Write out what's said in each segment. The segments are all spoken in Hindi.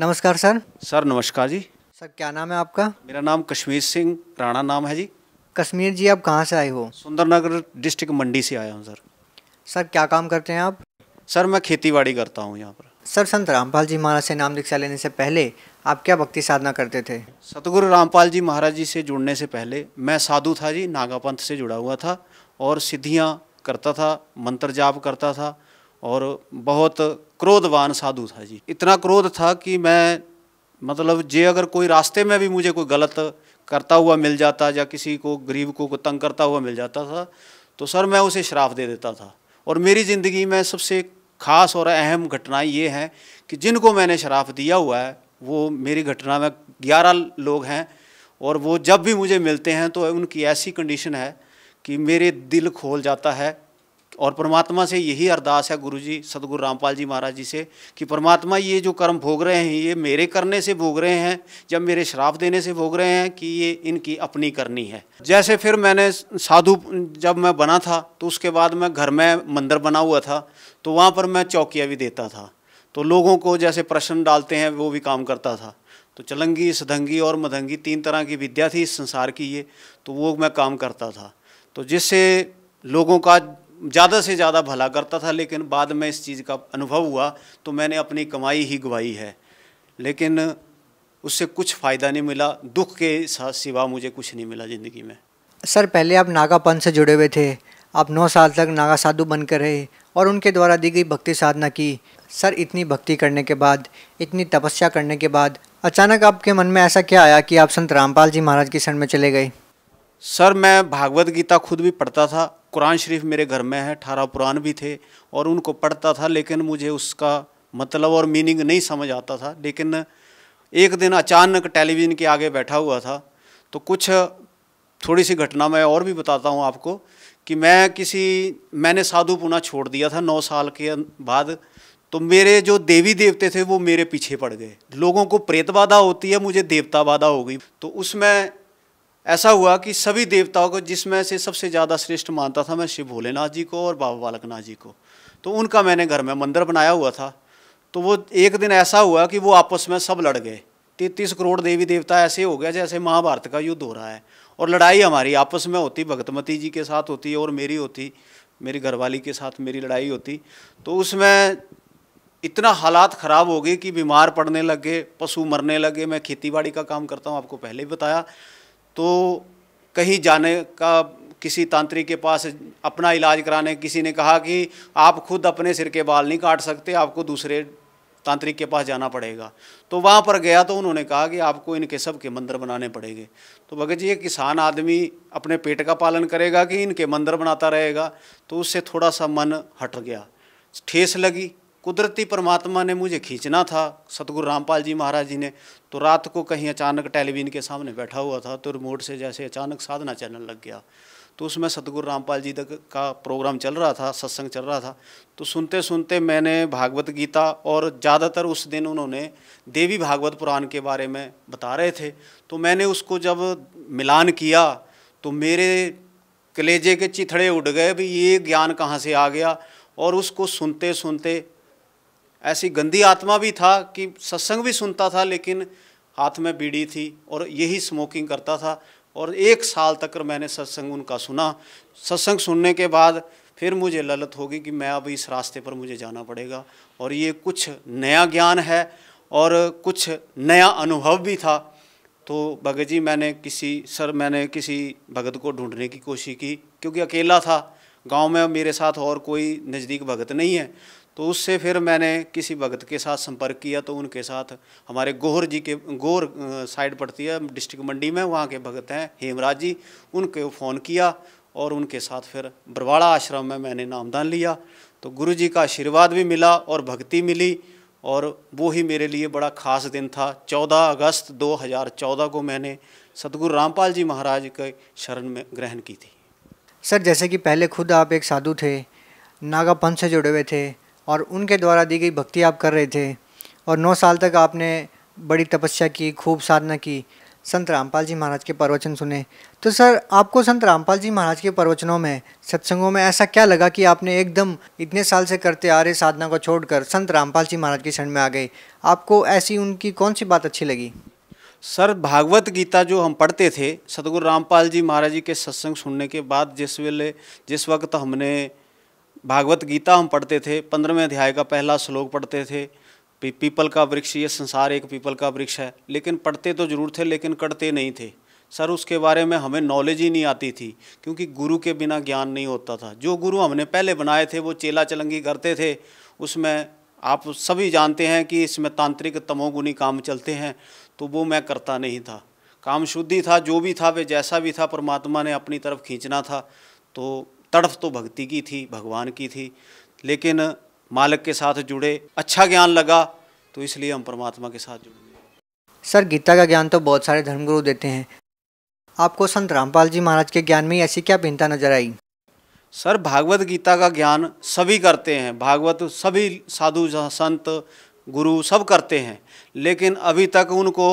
नमस्कार सर सर नमस्कार जी सर क्या नाम है आपका मेरा नाम कश्मीर सिंह राणा नाम है जी कश्मीर जी आप कहाँ से आए हो सुंदरनगर डिस्ट्रिक्ट मंडी से आया हूँ सर सर क्या काम करते हैं आप सर मैं बाड़ी करता हूँ यहाँ पर सर संत रामपाल जी महाराज से नाम दीक्षा लेने से पहले आप क्या भक्ति साधना करते थे सतगुरु रामपाल जी महाराज जी से जुड़ने से पहले मैं साधु था जी नागापंथ से जुड़ा हुआ था और सिद्धियाँ करता था मंत्र जाप करता था और बहुत क्रोधवान साधु था जी इतना क्रोध था कि मैं मतलब जे अगर कोई रास्ते में भी मुझे कोई गलत करता हुआ मिल जाता या किसी को गरीब को तंग करता हुआ मिल जाता था तो सर मैं उसे श्राप दे देता था और मेरी ज़िंदगी में सबसे खास और अहम घटना ये है कि जिनको मैंने शराफ दिया हुआ है वो मेरी घटना में ग्यारह लोग हैं और वो जब भी मुझे मिलते हैं तो उनकी ऐसी कंडीशन है कि मेरे दिल खोल जाता है और परमात्मा से यही अरदास है गुरु जी सदगुरु रामपाल जी महाराज जी से कि परमात्मा ये जो कर्म भोग रहे हैं ये मेरे करने से भोग रहे हैं जब मेरे श्राप देने से भोग रहे हैं कि ये इनकी अपनी करनी है जैसे फिर मैंने साधु जब मैं बना था तो उसके बाद मैं घर में मंदिर बना हुआ था तो वहाँ पर मैं चौकियाँ भी देता था तो लोगों को जैसे प्रश्न डालते हैं वो भी काम करता था तो चलंगी सदंगी और मदंगी तीन तरह की विद्या थी इस संसार की ये तो वो मैं काम करता था तो जिससे लोगों का ज़्यादा से ज़्यादा भला करता था लेकिन बाद में इस चीज़ का अनुभव हुआ तो मैंने अपनी कमाई ही गवाई है लेकिन उससे कुछ फ़ायदा नहीं मिला दुख के साथ सिवा मुझे कुछ नहीं मिला ज़िंदगी में सर पहले आप नागापन से जुड़े हुए थे आप नौ साल तक नागा साधु बनकर रहे और उनके द्वारा दी गई भक्ति साधना की सर इतनी भक्ति करने के बाद इतनी तपस्या करने के बाद अचानक आपके मन में ऐसा क्या आया कि आप संत रामपाल जी महाराज की शरण में चले गए सर मैं भागवत गीता खुद भी पढ़ता था कुरान शरीफ मेरे घर में है अठारह पुरान भी थे और उनको पढ़ता था लेकिन मुझे उसका मतलब और मीनिंग नहीं समझ आता था लेकिन एक दिन अचानक टेलीविज़न के आगे बैठा हुआ था तो कुछ थोड़ी सी घटना मैं और भी बताता हूँ आपको कि मैं किसी मैंने साधु पुना छोड़ दिया था नौ साल के बाद तो मेरे जो देवी देवते थे वो मेरे पीछे पड़ गए लोगों को प्रेत बाधा होती है मुझे देवता बाधा हो गई तो उसमें ऐसा हुआ कि सभी देवताओं को जिसमें से सबसे ज़्यादा श्रेष्ठ मानता था मैं शिव भोलेनाथ जी को और बाबा बालकनाथ जी को तो उनका मैंने घर में मंदिर बनाया हुआ था तो वो एक दिन ऐसा हुआ कि वो आपस में सब लड़ गए तैतीस करोड़ देवी देवता ऐसे हो गया जैसे महाभारत का युद्ध हो रहा है और लड़ाई हमारी आपस में होती भगतमती जी के साथ होती और मेरी होती मेरी घरवाली के साथ मेरी लड़ाई होती तो उसमें इतना हालात ख़राब हो गए कि बीमार पड़ने लगे पशु मरने लगे मैं खेतीबाड़ी का काम करता हूँ आपको पहले ही बताया तो कहीं जाने का किसी तांत्रिक के पास अपना इलाज कराने किसी ने कहा कि आप खुद अपने सिर के बाल नहीं काट सकते आपको दूसरे तांत्रिक के पास जाना पड़ेगा तो वहाँ पर गया तो उन्होंने कहा कि आपको इनके सब के मंदिर बनाने पड़ेंगे तो भगत जी ये किसान आदमी अपने पेट का पालन करेगा कि इनके मंदिर बनाता रहेगा तो उससे थोड़ा सा मन हट गया ठेस लगी कुदरती परमात्मा ने मुझे खींचना था सतगुरु रामपाल जी महाराज जी ने तो रात को कहीं अचानक टेलीविजन के सामने बैठा हुआ था तो रिमोट से जैसे अचानक साधना चैनल लग गया तो उसमें सतगुरु रामपाल जी तक का प्रोग्राम चल रहा था सत्संग चल रहा था तो सुनते सुनते मैंने भागवत गीता और ज़्यादातर उस दिन उन्होंने देवी भागवत पुराण के बारे में बता रहे थे तो मैंने उसको जब मिलान किया तो मेरे कलेजे के चिथड़े उड़ गए भी ये ज्ञान कहाँ से आ गया और उसको सुनते सुनते ऐसी गंदी आत्मा भी था कि सत्संग भी सुनता था लेकिन हाथ में बीड़ी थी और यही स्मोकिंग करता था और एक साल तक मैंने सत्संग उनका सुना सत्संग सुनने के बाद फिर मुझे ललत होगी कि मैं अब इस रास्ते पर मुझे जाना पड़ेगा और ये कुछ नया ज्ञान है और कुछ नया अनुभव भी था तो भगत जी मैंने किसी सर मैंने किसी भगत को ढूंढने की कोशिश की क्योंकि अकेला था गांव में मेरे साथ और कोई नज़दीक भगत नहीं है तो उससे फिर मैंने किसी भगत के साथ संपर्क किया तो उनके साथ हमारे गोहर जी के गोहर साइड पड़ती है डिस्ट्रिक्ट मंडी में वहाँ के भगत हैं हेमराज जी उनके फ़ोन किया और उनके साथ फिर बरवाड़ा आश्रम में मैंने नामदान लिया तो गुरु जी का आशीर्वाद भी मिला और भक्ति मिली और वो ही मेरे लिए बड़ा ख़ास दिन था 14 अगस्त 2014 को मैंने सतगुरु रामपाल जी महाराज के शरण में ग्रहण की थी सर जैसे कि पहले खुद आप एक साधु थे नागापन से जुड़े हुए थे और उनके द्वारा दी गई भक्ति आप कर रहे थे और नौ साल तक आपने बड़ी तपस्या की खूब साधना की संत रामपाल जी महाराज के प्रवचन सुने तो सर आपको संत रामपाल जी महाराज के प्रवचनों में सत्संगों में ऐसा क्या लगा कि आपने एकदम इतने साल से करते आ रहे साधना को छोड़कर संत रामपाल जी महाराज की शरण में आ गए आपको ऐसी उनकी कौन सी बात अच्छी लगी सर भागवत गीता जो हम पढ़ते थे सतगुरु रामपाल जी महाराज जी के सत्संग सुनने के बाद जिस वेले जिस वक्त हमने भागवत गीता हम पढ़ते थे पंद्रहवें अध्याय का पहला श्लोक पढ़ते थे पी, पीपल का वृक्ष ये संसार एक पीपल का वृक्ष है लेकिन पढ़ते तो ज़रूर थे लेकिन करते नहीं थे सर उसके बारे में हमें नॉलेज ही नहीं आती थी क्योंकि गुरु के बिना ज्ञान नहीं होता था जो गुरु हमने पहले बनाए थे वो चेला चलंगी करते थे उसमें आप सभी जानते हैं कि इसमें तांत्रिक तमोगुनी काम चलते हैं तो वो मैं करता नहीं था काम शुद्धि था जो भी था वे जैसा भी था परमात्मा ने अपनी तरफ खींचना था तो तड़फ तो भक्ति की थी भगवान की थी लेकिन मालिक के साथ जुड़े अच्छा ज्ञान लगा तो इसलिए हम परमात्मा के साथ जुड़े सर गीता का ज्ञान तो बहुत सारे धर्मगुरु देते हैं आपको संत रामपाल जी महाराज के ज्ञान में ऐसी क्या भिन्नता नजर आई सर भागवत गीता का ज्ञान सभी करते हैं भागवत सभी साधु संत गुरु सब करते हैं लेकिन अभी तक उनको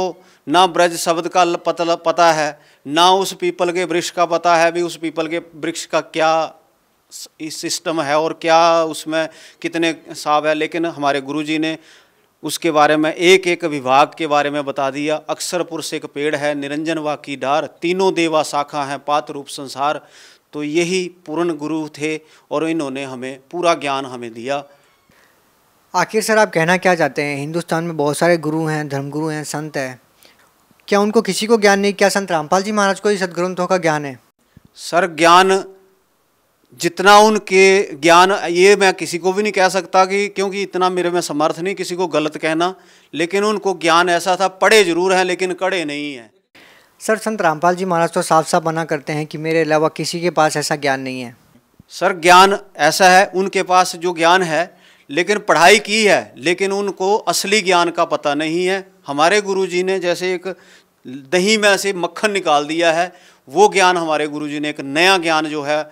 ना ब्रज शब्द का पता पता है ना उस पीपल के वृक्ष का पता है भी उस पीपल के वृक्ष का क्या सिस्टम है और क्या उसमें कितने साव है लेकिन हमारे गुरुजी ने उसके बारे में एक एक विभाग के बारे में बता दिया अक्षरपुर से एक पेड़ है निरंजन वा की डार तीनों देवा शाखा हैं पात्र रूप संसार तो यही पूर्ण गुरु थे और इन्होंने हमें पूरा ज्ञान हमें दिया आखिर सर आप कहना क्या चाहते हैं हिंदुस्तान में बहुत सारे गुरु हैं धर्मगुरु हैं संत हैं क्या उनको किसी को ज्ञान नहीं क्या संत रामपाल जी महाराज को ही सदग्रंथों का ज्ञान है सर ज्ञान जितना उनके ज्ञान ये मैं किसी को भी नहीं कह सकता कि क्योंकि इतना मेरे में समर्थ नहीं किसी को गलत कहना लेकिन उनको ज्ञान ऐसा था पढ़े जरूर हैं लेकिन कड़े नहीं हैं सर संत रामपाल जी महाराज तो साफ साफ मना करते हैं कि मेरे अलावा किसी के पास ऐसा ज्ञान नहीं है सर ज्ञान ऐसा है उनके पास जो ज्ञान है लेकिन पढ़ाई की है लेकिन उनको असली ज्ञान का पता नहीं है हमारे गुरुजी ने जैसे एक दही में से मक्खन निकाल दिया है वो ज्ञान हमारे गुरुजी ने एक नया ज्ञान जो है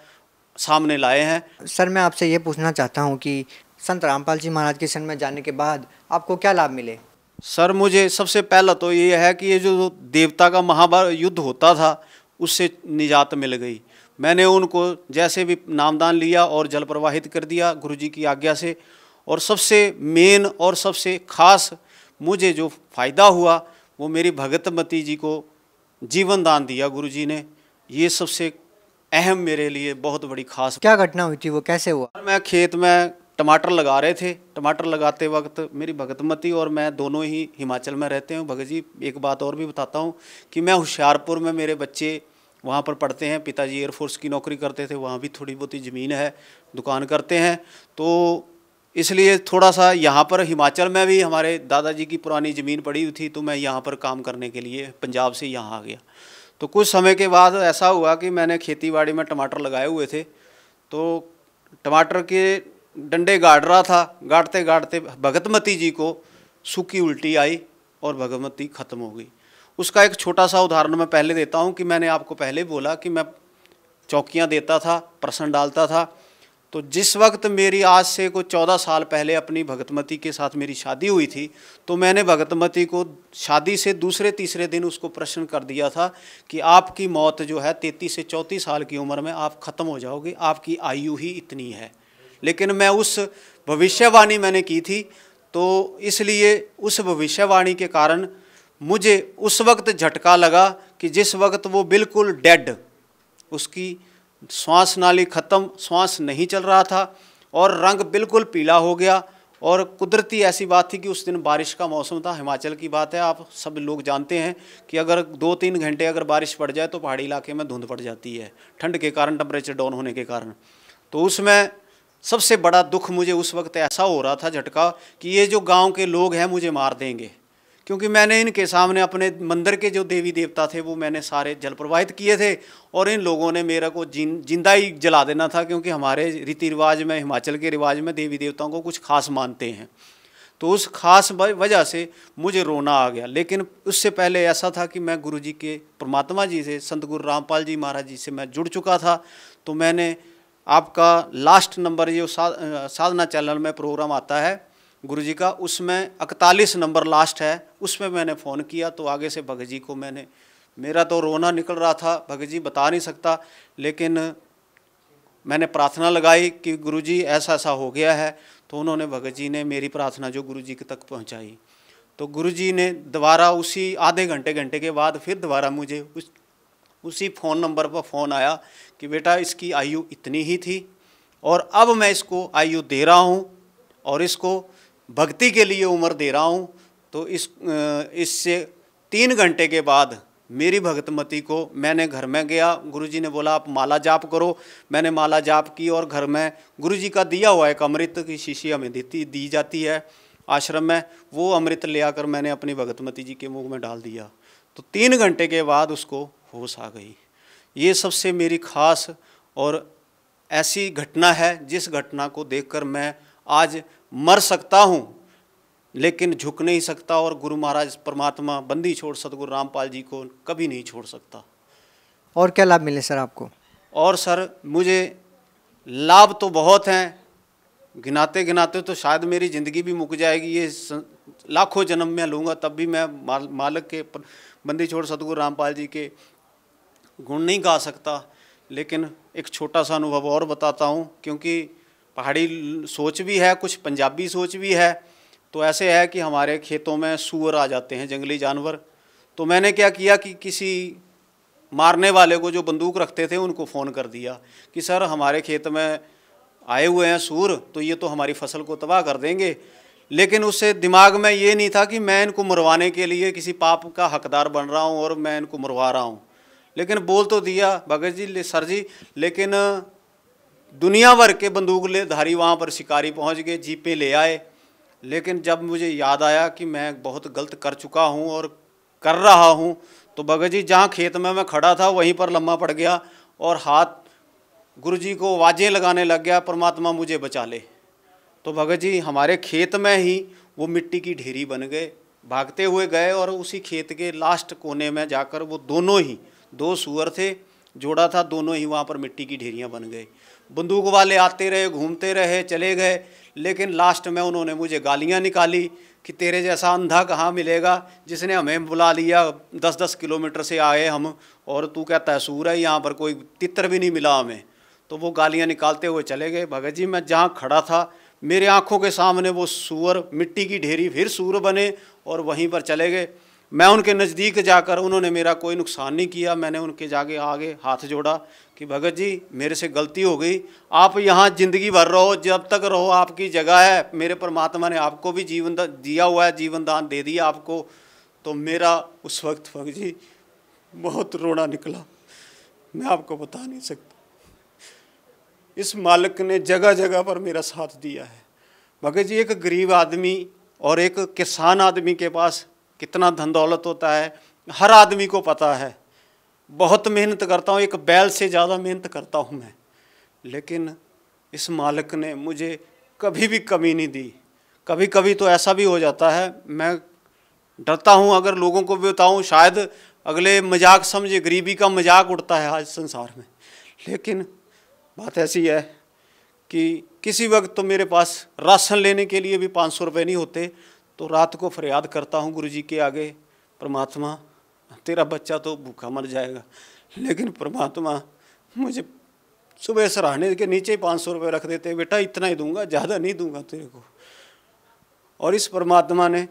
सामने लाए हैं सर मैं आपसे ये पूछना चाहता हूँ कि संत रामपाल जी महाराज के शरण में जाने के बाद आपको क्या लाभ मिले सर मुझे सबसे पहला तो ये है कि ये जो देवता का महाभारत युद्ध होता था उससे निजात मिल गई मैंने उनको जैसे भी नामदान लिया और जल प्रवाहित कर दिया गुरुजी की आज्ञा से और सबसे मेन और सबसे खास मुझे जो फ़ायदा हुआ वो मेरी भगतमती जी को जीवन दान दिया गुरु जी ने ये सबसे अहम मेरे लिए बहुत बड़ी खास क्या घटना हुई थी वो कैसे हुआ मैं खेत में टमाटर लगा रहे थे टमाटर लगाते वक्त मेरी भगतमती और मैं दोनों ही हिमाचल में रहते हैं भगत जी एक बात और भी बताता हूँ कि मैं होशियारपुर में मेरे बच्चे वहाँ पर पढ़ते हैं पिताजी एयरफोर्स की नौकरी करते थे वहाँ भी थोड़ी बहुत ज़मीन है दुकान करते हैं तो इसलिए थोड़ा सा यहाँ पर हिमाचल में भी हमारे दादाजी की पुरानी ज़मीन पड़ी हुई थी तो मैं यहाँ पर काम करने के लिए पंजाब से यहाँ आ गया तो कुछ समय के बाद ऐसा हुआ कि मैंने खेतीबाड़ी में टमाटर लगाए हुए थे तो टमाटर के डंडे गाड़ रहा था गाड़ते गाड़ते भगतमती जी को सूखी उल्टी आई और भगवती ख़त्म हो गई उसका एक छोटा सा उदाहरण मैं पहले देता हूँ कि मैंने आपको पहले बोला कि मैं चौकियाँ देता था प्रसन्न डालता था तो जिस वक्त मेरी आज से कोई चौदह साल पहले अपनी भगतमती के साथ मेरी शादी हुई थी तो मैंने भगतमती को शादी से दूसरे तीसरे दिन उसको प्रश्न कर दिया था कि आपकी मौत जो है तैतीस से चौंतीस साल की उम्र में आप ख़त्म हो जाओगे आपकी आयु ही इतनी है लेकिन मैं उस भविष्यवाणी मैंने की थी तो इसलिए उस भविष्यवाणी के कारण मुझे उस वक्त झटका लगा कि जिस वक्त वो बिल्कुल डेड उसकी श्वास नाली ख़त्म श्वास नहीं चल रहा था और रंग बिल्कुल पीला हो गया और कुदरती ऐसी बात थी कि उस दिन बारिश का मौसम था हिमाचल की बात है आप सब लोग जानते हैं कि अगर दो तीन घंटे अगर बारिश पड़ जाए तो पहाड़ी इलाके में धुंध पड़ जाती है ठंड के कारण टेम्परेचर डाउन होने के कारण तो उसमें सबसे बड़ा दुख मुझे उस वक्त ऐसा हो रहा था झटका कि ये जो गांव के लोग हैं मुझे मार देंगे क्योंकि मैंने इनके सामने अपने मंदिर के जो देवी देवता थे वो मैंने सारे जल प्रवाहित किए थे और इन लोगों ने मेरा को जिन जिंदा ही जला देना था क्योंकि हमारे रीति रिवाज में हिमाचल के रिवाज में देवी देवताओं को कुछ खास मानते हैं तो उस खास वजह से मुझे रोना आ गया लेकिन उससे पहले ऐसा था कि मैं गुरु जी के परमात्मा जी से संत गुरु रामपाल जी महाराज जी से मैं जुड़ चुका था तो मैंने आपका लास्ट नंबर जो साधना चैनल में प्रोग्राम आता है गुरुजी का उसमें इकतालीस नंबर लास्ट है उसमें मैंने फ़ोन किया तो आगे से भगत जी को मैंने मेरा तो रोना निकल रहा था भगत जी बता नहीं सकता लेकिन मैंने प्रार्थना लगाई कि गुरुजी ऐसा ऐसा हो गया है तो उन्होंने भगत जी ने मेरी प्रार्थना जो गुरु जी तक पहुँचाई तो गुरु जी ने दोबारा उसी आधे घंटे घंटे के बाद फिर दोबारा मुझे उस उसी फ़ोन नंबर पर फ़ोन आया कि बेटा इसकी आयु इतनी ही थी और अब मैं इसको आयु दे रहा हूँ और इसको भक्ति के लिए उम्र दे रहा हूँ तो इस इससे तीन घंटे के बाद मेरी भक्तमती को मैंने घर में गया गुरुजी ने बोला आप माला जाप करो मैंने माला जाप की और घर में गुरुजी का दिया हुआ एक अमृत की शीशी हमें देती दी जाती है आश्रम में वो अमृत ले आकर मैंने अपनी भगतमती जी के मुंह में डाल दिया तो तीन घंटे के बाद उसको होश आ गई ये सबसे मेरी खास और ऐसी घटना है जिस घटना को देख मैं आज मर सकता हूँ लेकिन झुक नहीं सकता और गुरु महाराज परमात्मा बंदी छोड़ सतगुरु रामपाल जी को कभी नहीं छोड़ सकता और क्या लाभ मिले सर आपको और सर मुझे लाभ तो बहुत हैं गिनाते गिनाते तो शायद मेरी ज़िंदगी भी मुक जाएगी ये लाखों जन्म में लूँगा तब भी मैं माल, मालक के बंदी छोड़ सतगुरु रामपाल जी के गुण नहीं गा सकता लेकिन एक छोटा सा अनुभव और बताता हूँ क्योंकि पहाड़ी सोच भी है कुछ पंजाबी सोच भी है तो ऐसे है कि हमारे खेतों में सूअर आ जाते हैं जंगली जानवर तो मैंने क्या किया कि किसी मारने वाले को जो बंदूक रखते थे उनको फ़ोन कर दिया कि सर हमारे खेत में आए हुए हैं सूर तो ये तो हमारी फसल को तबाह कर देंगे लेकिन उससे दिमाग में ये नहीं था कि मैं इनको मरवाने के लिए किसी पाप का हकदार बन रहा हूँ और मैं इनको मरवा रहा हूँ लेकिन बोल तो दिया भगत जी सर जी लेकिन दुनिया भर के बंदूक ले धारी वहाँ पर शिकारी पहुँच गए जीपे ले आए लेकिन जब मुझे याद आया कि मैं बहुत गलत कर चुका हूँ और कर रहा हूँ तो भगत जी जहाँ खेत में मैं खड़ा था वहीं पर लम्मा पड़ गया और हाथ गुरु जी को वाजें लगाने लग गया परमात्मा मुझे बचा ले तो भगत जी हमारे खेत में ही वो मिट्टी की ढेरी बन गए भागते हुए गए और उसी खेत के लास्ट कोने में जाकर वो दोनों ही दो सुअर थे जोड़ा था दोनों ही वहाँ पर मिट्टी की ढेरियाँ बन गई बंदूक वाले आते रहे घूमते रहे चले गए लेकिन लास्ट में उन्होंने मुझे गालियाँ निकाली कि तेरे जैसा अंधा कहाँ मिलेगा जिसने हमें बुला लिया दस दस किलोमीटर से आए हम और तू क्या तहसूर है यहाँ पर कोई तितर भी नहीं मिला हमें तो वो गालियाँ निकालते हुए चले गए भगत जी मैं जहाँ खड़ा था मेरे आँखों के सामने वो सूअर मिट्टी की ढेरी फिर सूर बने और वहीं पर चले गए मैं उनके नज़दीक जाकर उन्होंने मेरा कोई नुकसान नहीं किया मैंने उनके जाके आगे हाथ जोड़ा कि भगत जी मेरे से गलती हो गई आप यहाँ ज़िंदगी भर रहो जब तक रहो आपकी जगह है मेरे परमात्मा ने आपको भी जीवन दिया हुआ है जीवन दान दे दिया आपको तो मेरा उस वक्त भगत जी बहुत रोना निकला मैं आपको बता नहीं सकता इस मालिक ने जगह जगह पर मेरा साथ दिया है भगत जी एक गरीब आदमी और एक किसान आदमी के पास कितना धन दौलत होता है हर आदमी को पता है बहुत मेहनत करता हूँ एक बैल से ज़्यादा मेहनत करता हूँ मैं लेकिन इस मालिक ने मुझे कभी भी कमी नहीं दी कभी कभी तो ऐसा भी हो जाता है मैं डरता हूँ अगर लोगों को भी बताऊँ शायद अगले मजाक समझे गरीबी का मजाक उड़ता है आज संसार में लेकिन बात ऐसी है कि किसी वक्त तो मेरे पास राशन लेने के लिए भी पाँच सौ रुपये नहीं होते तो रात को फरियाद करता हूँ गुरु जी के आगे परमात्मा तेरा बच्चा तो भूखा मर जाएगा लेकिन परमात्मा मुझे सुबह सराहने के नीचे ही पाँच सौ रुपये रख देते बेटा इतना ही दूंगा ज़्यादा नहीं दूंगा तेरे को और इस परमात्मा ने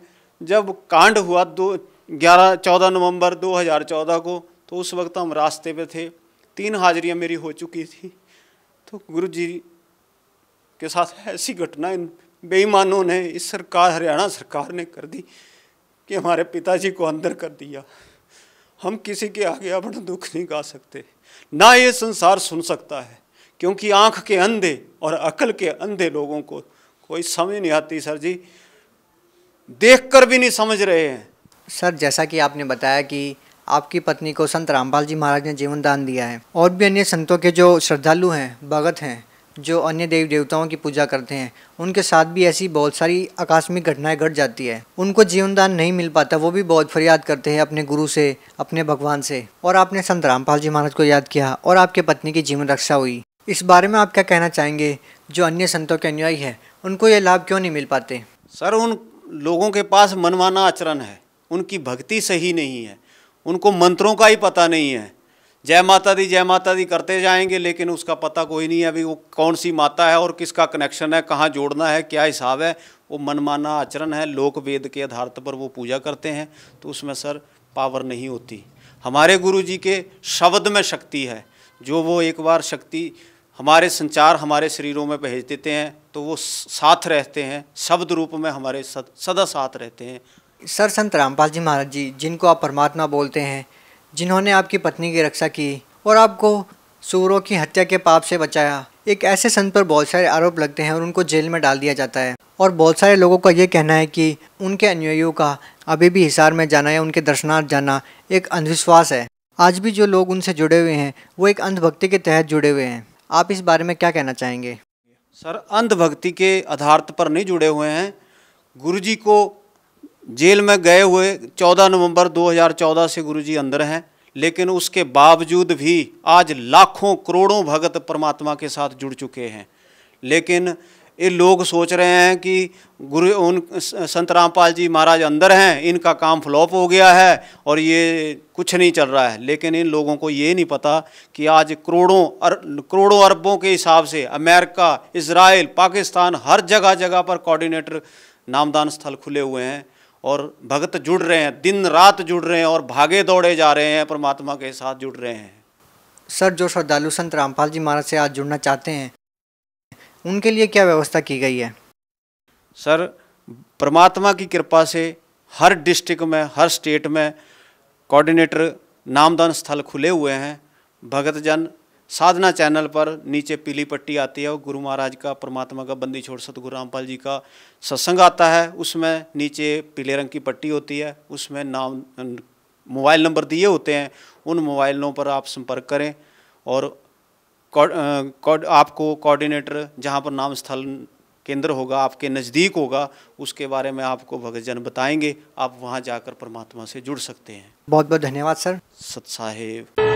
जब कांड हुआ दो ग्यारह चौदह नवंबर 2014 को तो उस वक्त हम रास्ते पे थे तीन हाजिरियाँ मेरी हो चुकी थी तो गुरु जी के साथ ऐसी घटना इन बेईमानों ने इस सरकार हरियाणा सरकार ने कर दी कि हमारे पिताजी को अंदर कर दिया हम किसी के आगे अपना दुख नहीं गा सकते ना ये संसार सुन सकता है क्योंकि आँख के अंधे और अकल के अंधे लोगों को कोई समझ नहीं आती सर जी देख कर भी नहीं समझ रहे हैं सर जैसा कि आपने बताया कि आपकी पत्नी को संत रामपाल जी महाराज ने जीवन दान दिया है और भी अन्य संतों के जो श्रद्धालु हैं भगत हैं जो अन्य देवी देवताओं की पूजा करते हैं उनके साथ भी ऐसी बहुत सारी आकस्मिक घटनाएं घट जाती है उनको जीवनदान नहीं मिल पाता वो भी बहुत फरियाद करते हैं अपने गुरु से अपने भगवान से और आपने संत रामपाल जी महाराज को याद किया और आपके पत्नी की जीवन रक्षा हुई इस बारे में आप क्या कहना चाहेंगे जो अन्य संतों के अनुयायी है उनको ये लाभ क्यों नहीं मिल पाते सर उन लोगों के पास मनमाना आचरण है उनकी भक्ति सही नहीं है उनको मंत्रों का ही पता नहीं है जय माता दी जय माता दी करते जाएंगे लेकिन उसका पता कोई नहीं है अभी वो कौन सी माता है और किसका कनेक्शन है कहाँ जोड़ना है क्या हिसाब है वो मनमाना आचरण है लोक वेद के आधार पर वो पूजा करते हैं तो उसमें सर पावर नहीं होती हमारे गुरु जी के शब्द में शक्ति है जो वो एक बार शक्ति हमारे संचार हमारे शरीरों में भेज देते हैं तो वो साथ रहते हैं शब्द रूप में हमारे सद, सदा साथ रहते हैं सर संत रामपाल जी महाराज जी जिनको आप परमात्मा बोलते हैं जिन्होंने आपकी पत्नी की रक्षा की और आपको सूरों की हत्या के पाप से बचाया एक ऐसे संत पर बहुत सारे आरोप लगते हैं और उनको जेल में डाल दिया जाता है और बहुत सारे लोगों का ये कहना है कि उनके अनुयायियों का अभी भी हिसार में जाना या उनके दर्शनार्थ जाना एक अंधविश्वास है आज भी जो लोग उनसे जुड़े हुए हैं वो एक अंधभक्ति के तहत जुड़े हुए हैं आप इस बारे में क्या कहना चाहेंगे सर अंधभक्ति के आधार पर नहीं जुड़े हुए हैं गुरु जी को जेल में गए हुए 14 नवंबर 2014 से गुरुजी अंदर हैं लेकिन उसके बावजूद भी आज लाखों करोड़ों भगत परमात्मा के साथ जुड़ चुके हैं लेकिन ये लोग सोच रहे हैं कि गुरु उन संत रामपाल जी महाराज अंदर हैं इनका काम फ्लॉप हो गया है और ये कुछ नहीं चल रहा है लेकिन इन लोगों को ये नहीं पता कि आज करोड़ों अर करोड़ों अरबों के हिसाब से अमेरिका इसराइल पाकिस्तान हर जगह जगह पर कोऑर्डिनेटर नामदान स्थल खुले हुए हैं और भगत जुड़ रहे हैं दिन रात जुड़ रहे हैं और भागे दौड़े जा रहे हैं परमात्मा के साथ जुड़ रहे हैं सर जो श्रद्धालु संत रामपाल जी महाराज से आज जुड़ना चाहते हैं उनके लिए क्या व्यवस्था की गई है सर परमात्मा की कृपा से हर डिस्ट्रिक्ट में हर स्टेट में कोऑर्डिनेटर नामदान स्थल खुले हुए हैं भगतजन साधना चैनल पर नीचे पीली पट्टी आती है और गुरु महाराज का परमात्मा का बंदी छोड़ सतगुरु रामपाल जी का सत्संग आता है उसमें नीचे पीले रंग की पट्टी होती है उसमें नाम मोबाइल नंबर दिए होते हैं उन मोबाइलों पर आप संपर्क करें और कौड, आपको कोऑर्डिनेटर जहाँ पर नाम स्थल केंद्र होगा आपके नज़दीक होगा उसके बारे में आपको भगत जन बताएंगे आप वहाँ जाकर परमात्मा से जुड़ सकते हैं बहुत बहुत धन्यवाद सर सत साहेब